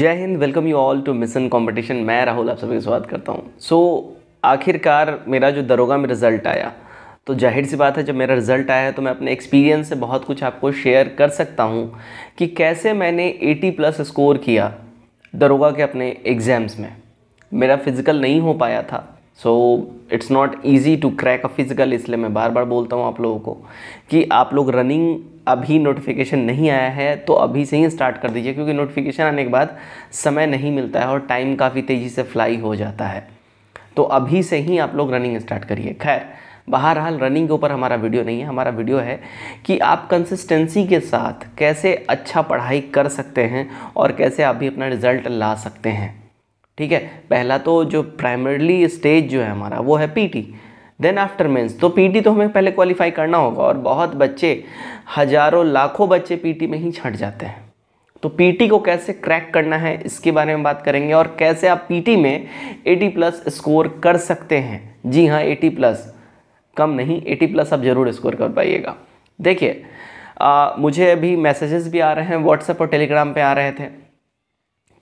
जय हिंद welcome you all to mission competition मैं राहुल आप सभी का स्वागत करता हूँ सो so, आखिरकार मेरा जो दरोगा में रिज़ल्ट आया तो जाहिर सी बात है जब मेरा रिज़ल्ट आया तो मैं अपने एक्सपीरियंस से बहुत कुछ आपको शेयर कर सकता हूँ कि कैसे मैंने 80 प्लस स्कोर किया दरोगा के अपने एग्ज़ाम्स में मेरा फिज़िकल नहीं हो पाया था so it's not easy to crack a physical इसलिए मैं बार बार बोलता हूँ आप लोगों को कि आप लोग रनिंग अभी नोटिफिकेशन नहीं आया है तो अभी से ही स्टार्ट कर दीजिए क्योंकि नोटिफिकेशन आने के बाद समय नहीं मिलता है और टाइम काफ़ी तेज़ी से फ्लाई हो जाता है तो अभी से ही आप लोग रनिंग स्टार्ट करिए खैर बहरहाल रनिंग के ऊपर हमारा वीडियो नहीं है हमारा वीडियो है कि आप कंसिस्टेंसी के साथ कैसे अच्छा पढ़ाई कर सकते हैं और कैसे आप भी अपना रिजल्ट ला सकते हैं ठीक है पहला तो जो प्राइमरली स्टेज जो है हमारा वो है पीटी देन आफ्टर मेंस तो पीटी तो हमें पहले क्वालिफाई करना होगा और बहुत बच्चे हजारों लाखों बच्चे पीटी में ही छट जाते हैं तो पीटी को कैसे क्रैक करना है इसके बारे में बात करेंगे और कैसे आप पीटी में 80 प्लस स्कोर कर सकते हैं जी हाँ 80 प्लस कम नहीं 80 प्लस आप ज़रूर स्कोर कर पाइएगा देखिए मुझे अभी मैसेजेस भी आ रहे हैं व्हाट्सएप और टेलीग्राम पे आ रहे थे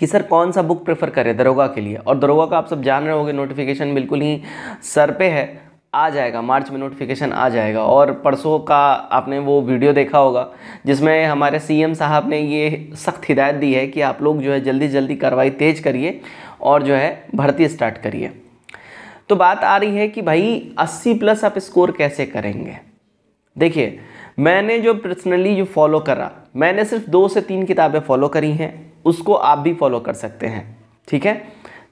कि सर कौन सा बुक प्रेफर करें दरोगा के लिए और दरोगा का आप सब जान रहे होंगे नोटिफिकेशन बिल्कुल ही सर पे है आ जाएगा मार्च में नोटिफिकेशन आ जाएगा और परसों का आपने वो वीडियो देखा होगा जिसमें हमारे सीएम साहब ने ये सख्त हिदायत दी है कि आप लोग जो है जल्दी जल्दी कार्रवाई तेज करिए और जो है भर्ती स्टार्ट करिए तो बात आ रही है कि भाई 80 प्लस आप स्कोर कैसे करेंगे देखिए मैंने जो पर्सनली जो फॉलो करा मैंने सिर्फ दो से तीन किताबें फॉलो करी हैं उसको आप भी फॉलो कर सकते हैं ठीक है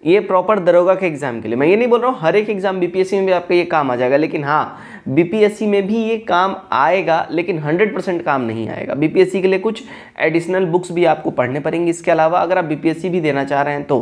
ये प्रॉपर दरोगा के एग्ज़ाम के लिए मैं ये नहीं बोल रहा हूँ हर एक एग्ज़ाम बीपीएससी में भी आपका ये काम आ जाएगा लेकिन हाँ बीपीएससी में भी ये काम आएगा लेकिन 100 परसेंट काम नहीं आएगा बीपीएससी के लिए कुछ एडिशनल बुक्स भी आपको पढ़ने पड़ेंगे इसके अलावा अगर आप बीपीएससी भी देना चाह रहे हैं तो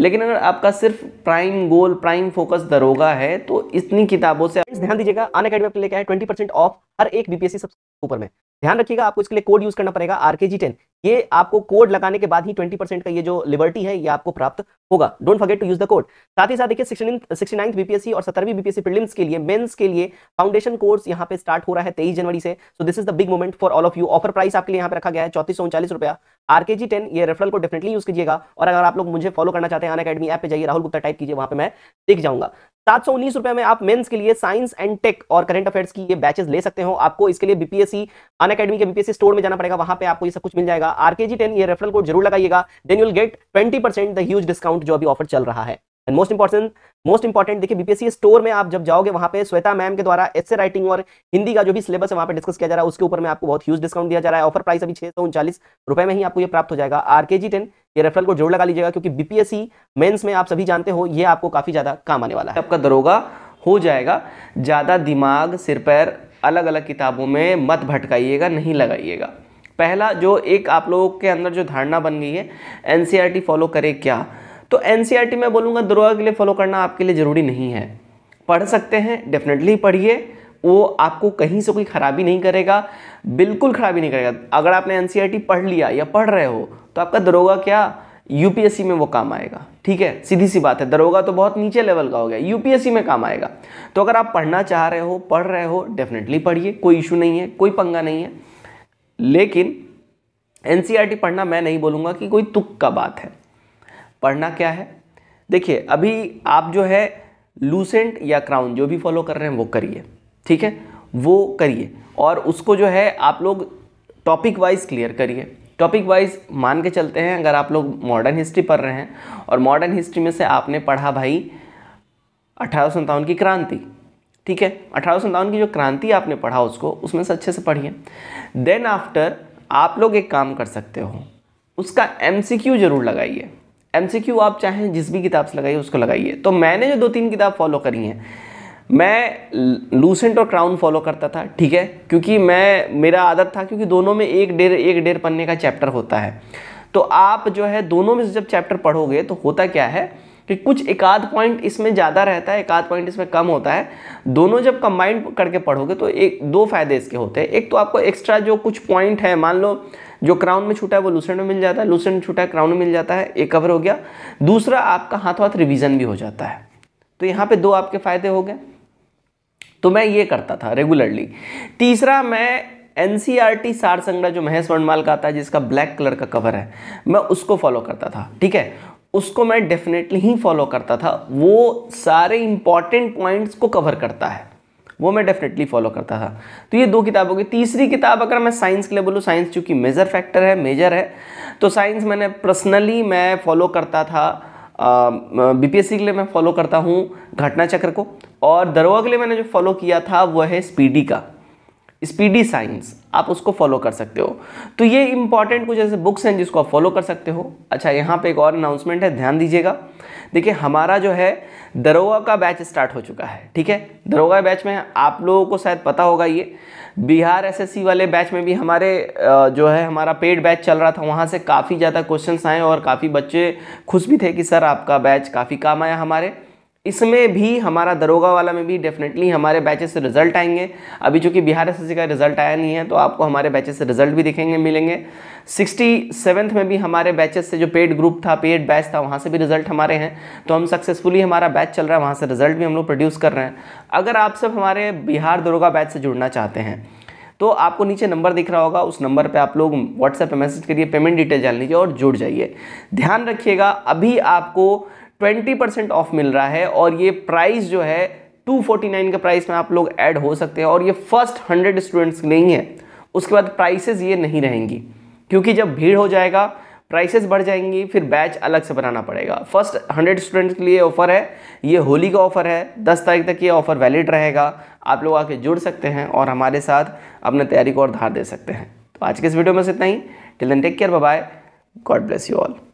लेकिन अगर आपका सिर्फ प्राइम गोल प्राइम फोकस दरोगा है तो इतनी किताबों से ध्यान दीजिएगा अन अकेडमी आपको लेके आए ट्वेंटी ऑफ हर एक बीपीएससी सबसे ऊपर में ध्यान रखिएगा आपको इसके लिए कोड यूज करना पड़ेगा आरकेजी टेन ये आपको कोड लगाने के बाद ही ट्वेंटी परसेंट का ये जो लिबर्टी है ये आपको प्राप्त होगा don't forget to use the code साथ ही साथ देखिए नाइन्थ बीपीएससी और सत्रहवीं बीपीएससी प्रीलिम्स के लिए मेंस के लिए फाउंडेशन कोर्स यहाँ पे स्टार्ट हो रहा है तेईस जनवरी से so this is the big moment for all of you offer price आपके लिए यहाँ पे रखा गया है चौतीस सौ उनचालीस रुपया आरकेजी टेन ये रेफरल को डेफिनेटली यूज कीजिएगा और अगर आप लोग मुझे फॉलो करना चाहते हैं अन अकेडमी ऐप पर जाइए राहुल गुप्ता टाइप कीजिए वहां पर मैं देख जाऊंगा सात सौ उन्नीस रुपए में आप मेंस के लिए साइंस एंड टेक और करंट अफेयर्स की ये बैचेस ले सकते हो आपको इसके लिए बीपीएससी अन अकेडमी के बीपीएससी स्टोर में जाना पड़ेगा वहां पे आपको ये सब कुछ मिल जाएगा आरकेजी टेन ये रेफरल कोड जरूर लगाइएगा then you'll get twenty percent the huge discount discount जो अभी ऑफर चल रहा है and most important most important देखिए बीपीएससी स्टोर में आप जब जाओगे वहां पे श्वेता मैम के द्वारा एस राइटिंग और हिंदी का जो भी सिलेबस है वहां पे डिस्कस किया जा रहा है उसके ऊपर में आपको बहुत ह्यूज डिस्काउंट दिया जा रहा है ऑफर प्राइस अभी छह सौ उनचालीस रुपए में ही आपको ये प्राप्त हो जाएगा आर के जी टेन ये रेफरल को जोड़ लगा लीजिएगा क्योंकि बीपीएससी मेन्स में आप सभी जानते हो ये आपको काफी ज्यादा काम आने वाला है आपका दरोगा हो जाएगा ज़्यादा दिमाग सिर पैर अलग अलग किताबों में मत भटकाइएगा नहीं लगाइएगा पहला जो एक आप लोगों के अंदर जो धारणा बन गई है एन फॉलो e करे क्या तो एनसीईआरटी e में बोलूँगा दरोगा के लिए फॉलो करना आपके लिए ज़रूरी नहीं है पढ़ सकते हैं डेफिनेटली पढ़िए वो आपको कहीं से कोई ख़राबी नहीं करेगा बिल्कुल ख़राबी नहीं करेगा अगर आपने एन e पढ़ लिया या पढ़ रहे हो तो आपका दरोगा क्या यू में वो काम आएगा ठीक है सीधी सी बात है दरोगा तो बहुत नीचे लेवल का हो गया यू में काम आएगा तो अगर आप पढ़ना चाह रहे हो पढ़ रहे हो डेफिनेटली पढ़िए कोई इशू नहीं है कोई पंगा नहीं है लेकिन एन e पढ़ना मैं नहीं बोलूँगा कि कोई तुक का बात है पढ़ना क्या है देखिए अभी आप जो है लूसेंट या क्राउन जो भी फॉलो कर रहे हैं वो करिए ठीक है वो करिए और उसको जो है आप लोग टॉपिक वाइज क्लियर करिए टॉपिक वाइज मान के चलते हैं अगर आप लोग मॉडर्न हिस्ट्री पढ़ रहे हैं और मॉडर्न हिस्ट्री में से आपने पढ़ा भाई अठारह की क्रांति ठीक है अठारह की जो क्रांति आपने पढ़ा उसको उसमें से अच्छे से पढ़िए देन आफ्टर आप लोग एक काम कर सकते हो उसका एम जरूर लगाइए एम आप चाहें जिस भी किताब से लगाइए उसको लगाइए तो मैंने जो दो तीन किताब फॉलो करी हैं मैं लूसेंट और क्राउन फॉलो करता था ठीक है क्योंकि मैं मेरा आदत था क्योंकि दोनों में एक डेढ़ एक डेढ़ पन्ने का चैप्टर होता है तो आप जो है दोनों में से जब चैप्टर पढ़ोगे तो होता क्या है कि कुछ एक आध पॉइंट इसमें ज़्यादा रहता है एक आध पॉइंट इसमें कम होता है दोनों जब कंबाइंड करके पढ़ोगे तो एक दो फायदे इसके होते हैं एक तो आपको एक्स्ट्रा जो कुछ पॉइंट है मान लो जो क्राउन में छूटा है वो लूसेंट में मिल जाता है लूसेंट छूटा है क्राउन में मिल जाता है एक कवर हो गया दूसरा आपका हाथों हाथ रिविज़न भी हो जाता है तो यहाँ पे दो आपके फ़ायदे हो गए तो मैं ये करता था रेगुलरली तीसरा मैं एन सी आर टी सार संग्रह जो महेश वर्णमाल का आता है जिसका ब्लैक कलर का कवर है मैं उसको फॉलो करता था ठीक है उसको मैं डेफिनेटली ही फॉलो करता था वो सारे इंपॉर्टेंट पॉइंट्स को कवर करता है वो मैं डेफिनेटली फॉलो करता था तो ये दो किताब होगी तीसरी किताब अगर मैं साइंस के लिए बोलूँ साइंस चूँकि मेजर फैक्टर है मेजर है तो साइंस मैंने पर्सनली मैं फॉलो करता था बीपीएससी के लिए मैं फॉलो करता हूँ घटना चक्र को और दरोगा के लिए मैंने जो फॉलो किया था वह है स्पीडी का स्पीडी साइंस आप उसको फॉलो कर सकते हो तो ये इंपॉर्टेंट कुछ ऐसे बुक्स हैं जिसको आप फॉलो कर सकते हो अच्छा यहाँ पे एक और अनाउंसमेंट है ध्यान दीजिएगा देखिए हमारा जो है दरोगा का बैच स्टार्ट हो चुका है ठीक है दरोगा बैच में आप लोगों को शायद पता होगा ये बिहार एसएससी वाले बैच में भी हमारे जो है हमारा पेड बैच चल रहा था वहाँ से काफ़ी ज़्यादा क्वेश्चन आए और काफ़ी बच्चे खुश भी थे कि सर आपका बैच काफ़ी काम आया हमारे इसमें भी हमारा दरोगा वाला में भी डेफिनेटली हमारे बैचेस से रिजल्ट आएंगे अभी चूँकि बिहार एस का रिजल्ट आया नहीं है तो आपको हमारे बैचेस से रिजल्ट भी दिखेंगे मिलेंगे सिक्सटी सेवन्थ में भी हमारे बैचेस से जो पेड ग्रुप था पेड बैच था वहाँ से भी रिजल्ट हमारे हैं तो हम सक्सेसफुली हमारा बैच चल रहा है वहाँ से रिजल्ट भी हम लोग प्रोड्यूस कर रहे हैं अगर आप सब हमारे बिहार दरोगा बैच से जुड़ना चाहते हैं तो आपको नीचे नंबर दिख रहा होगा उस नंबर पे आप लोग व्हाट्सएप पे मैसेज करिए पेमेंट डिटेल जान लीजिए और जुड़ जाइए ध्यान रखिएगा अभी आपको ट्वेंटी परसेंट ऑफ मिल रहा है और ये प्राइस जो है टू फोर्टी नाइन के प्राइस में आप लोग ऐड हो सकते हैं और ये फर्स्ट हंड्रेड स्टूडेंट्स के लिए ही है उसके बाद प्राइसेस ये नहीं रहेंगी क्योंकि जब भीड़ हो जाएगा प्राइसेस बढ़ जाएंगी फिर बैच अलग से बनाना पड़ेगा फर्स्ट हंड्रेड स्टूडेंट्स के लिए ऑफ़र है ये होली का ऑफ़र है दस तारीख तक ये ऑफ़र वैलिड रहेगा आप लोग आके जुड़ सकते हैं और हमारे साथ अपने तैयारी को और धार दे सकते हैं तो आज के इस वीडियो में से इतना ही till then take care bye God bless you all